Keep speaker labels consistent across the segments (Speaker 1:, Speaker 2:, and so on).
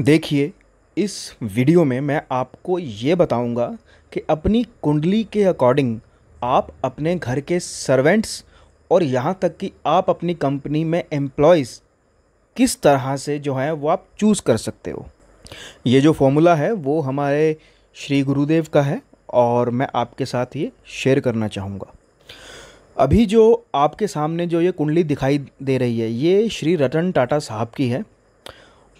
Speaker 1: देखिए इस वीडियो में मैं आपको ये बताऊंगा कि अपनी कुंडली के अकॉर्डिंग आप अपने घर के सर्वेंट्स और यहाँ तक कि आप अपनी कंपनी में एम्प्लॉयज़ किस तरह से जो है वो आप चूज़ कर सकते हो ये जो फॉर्मूला है वो हमारे श्री गुरुदेव का है और मैं आपके साथ ये शेयर करना चाहूँगा अभी जो आपके सामने जो ये कुंडली दिखाई दे रही है ये श्री रतन टाटा साहब की है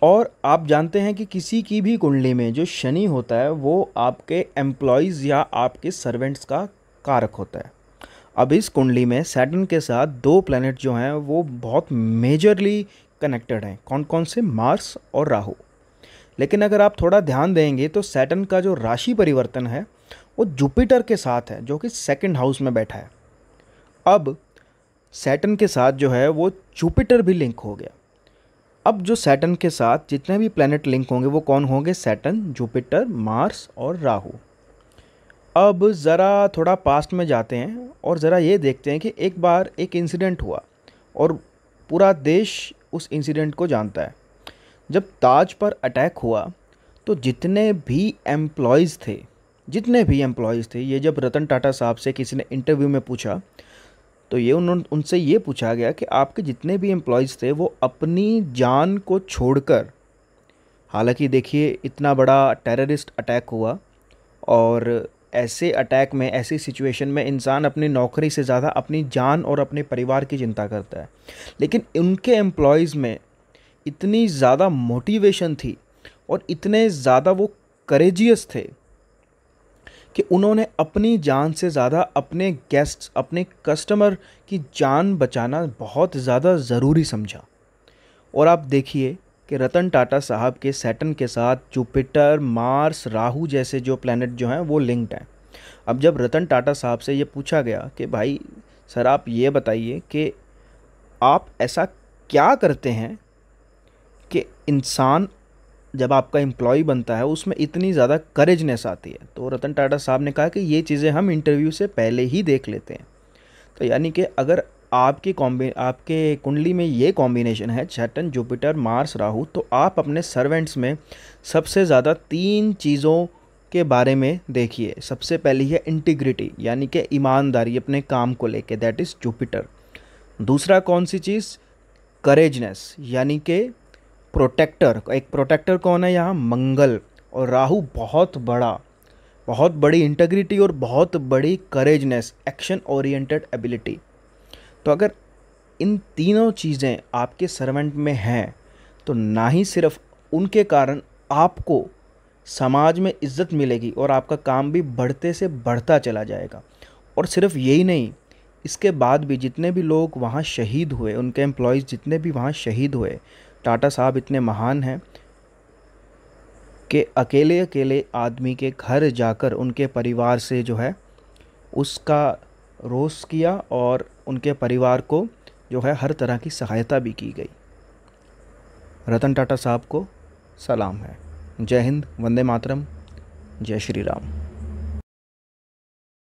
Speaker 1: और आप जानते हैं कि किसी की भी कुंडली में जो शनि होता है वो आपके एम्प्लॉयज़ या आपके सर्वेंट्स का कारक होता है अब इस कुंडली में सैटन के साथ दो प्लैनेट जो हैं वो बहुत मेजरली कनेक्टेड हैं कौन कौन से मार्स और राहु लेकिन अगर आप थोड़ा ध्यान देंगे तो सैटन का जो राशि परिवर्तन है वो जुपिटर के साथ है जो कि सेकंड हाउस में बैठा है अब सैटन के साथ जो है वो जुपिटर भी लिंक हो गया अब जो सैटन के साथ जितने भी प्लैनेट लिंक होंगे वो कौन होंगे सैटन जुपिटर मार्स और राहु अब ज़रा थोड़ा पास्ट में जाते हैं और ज़रा ये देखते हैं कि एक बार एक इंसिडेंट हुआ और पूरा देश उस इंसिडेंट को जानता है जब ताज पर अटैक हुआ तो जितने भी एम्प्लॉयज़ थे जितने भी एम्प्लॉयज़ थे ये जब रतन टाटा साहब से किसी ने इंटरव्यू में पूछा तो ये उन्होंने उनसे ये पूछा गया कि आपके जितने भी एम्प्लॉयज़ थे वो अपनी जान को छोड़कर हालांकि देखिए इतना बड़ा टेररिस्ट अटैक हुआ और ऐसे अटैक में ऐसी सिचुएशन में इंसान अपनी नौकरी से ज़्यादा अपनी जान और अपने परिवार की चिंता करता है लेकिन उनके एम्प्लॉयज़ में इतनी ज़्यादा मोटिवेशन थी और इतने ज़्यादा वो करेजियस थे कि उन्होंने अपनी जान से ज़्यादा अपने गेस्ट्स अपने कस्टमर की जान बचाना बहुत ज़्यादा ज़रूरी समझा और आप देखिए कि रतन टाटा साहब के सैटन के साथ जुपिटर मार्स राहु जैसे जो प्लानट जो हैं वो लिंक्ड हैं अब जब रतन टाटा साहब से ये पूछा गया कि भाई सर आप ये बताइए कि आप ऐसा क्या करते हैं कि इंसान जब आपका एम्प्लॉय बनता है उसमें इतनी ज़्यादा करेजनेस आती है तो रतन टाटा साहब ने कहा कि ये चीज़ें हम इंटरव्यू से पहले ही देख लेते हैं तो यानी कि अगर आपकी कॉम्बी आपके कुंडली में ये कॉम्बिनेशन है चैटन जुपिटर मार्स राहु तो आप अपने सर्वेंट्स में सबसे ज़्यादा तीन चीज़ों के बारे में देखिए सबसे पहली है इंटीग्रिटी यानी कि ईमानदारी अपने काम को लेके दैट इज़ जुपिटर दूसरा कौन सी चीज़ करेजनेस यानी कि प्रोटेक्टर एक प्रोटेक्टर कौन है यहाँ मंगल और राहु बहुत बड़ा बहुत बड़ी इंटेग्रिटी और बहुत बड़ी करेजनेस एक्शन ओरिएंटेड एबिलिटी तो अगर इन तीनों चीज़ें आपके सर्वेंट में हैं तो ना ही सिर्फ उनके कारण आपको समाज में इज्जत मिलेगी और आपका काम भी बढ़ते से बढ़ता चला जाएगा और सिर्फ यही नहीं इसके बाद भी जितने भी लोग वहाँ शहीद हुए उनके एम्प्लॉयज़ जितने भी वहाँ शहीद हुए टाटा साहब इतने महान हैं कि अकेले अकेले आदमी के घर जाकर उनके परिवार से जो है उसका रोस किया और उनके परिवार को जो है हर तरह की सहायता भी की गई रतन टाटा साहब को सलाम है जय हिंद वंदे मातरम जय श्री राम